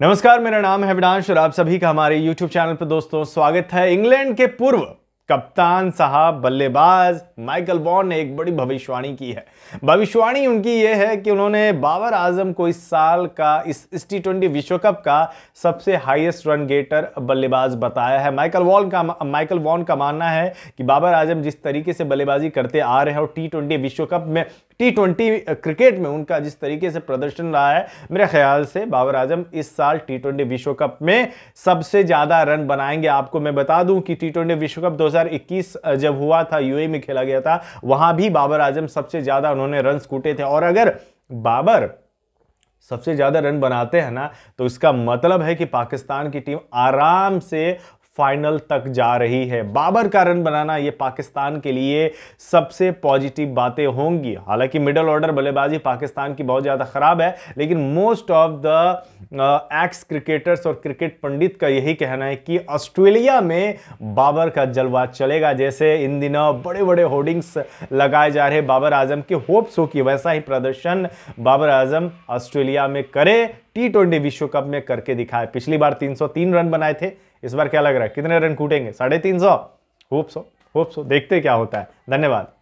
नमस्कार मेरा नाम है विडांश और आप सभी का हमारे YouTube चैनल पर दोस्तों स्वागत है इंग्लैंड के पूर्व कप्तान साहब बल्लेबाज माइकल वॉन ने एक बड़ी भविष्यवाणी की है भविष्यवाणी उनकी यह है कि उन्होंने बाबर आजम को इस साल का इस इस टी ट्वेंटी विश्व कप का सबसे हाईएस्ट रन गेटर बल्लेबाज बताया है माइकल वॉन का माइकल वॉन का मानना है कि बाबर आजम जिस तरीके से बल्लेबाजी करते आ रहे हैं और टी ट्वेंटी विश्व कप में टी ट्वेंटी क्रिकेट में उनका जिस तरीके से प्रदर्शन रहा है मेरे ख्याल से बाबर आजम इस साल टी ट्वेंटी विश्व कप में सबसे ज़्यादा रन बनाएंगे आपको मैं बता दूं कि टी ट्वेंटी विश्व कप 2021 जब हुआ था यूए में खेला गया था वहां भी बाबर आजम सबसे ज़्यादा उन्होंने रन कूटे थे और अगर बाबर सबसे ज़्यादा रन बनाते हैं ना तो इसका मतलब है कि पाकिस्तान की टीम आराम से फाइनल तक जा रही है बाबर का रन बनाना ये पाकिस्तान के लिए सबसे पॉजिटिव बातें होंगी हालांकि मिडल ऑर्डर बल्लेबाजी पाकिस्तान की बहुत ज़्यादा ख़राब है लेकिन most of the ex cricketers और क्रिकेट पंडित का यही कहना है कि ऑस्ट्रेलिया में बाबर का जलवा चलेगा जैसे इन दिनों बड़े बड़े होर्डिंग्स लगाए जा रहे बाबर आजम के होप्स हो कि वैसा ही प्रदर्शन बाबर आजम ऑस्ट्रेलिया में करे टी ट्वेंटी विश्व कप में करके दिखाए पिछली बार 303 रन बनाए थे इस बार क्या लग रहा है कितने रन कूटेंगे साढ़े तीन सौ होप सो होप सो देखते क्या होता है धन्यवाद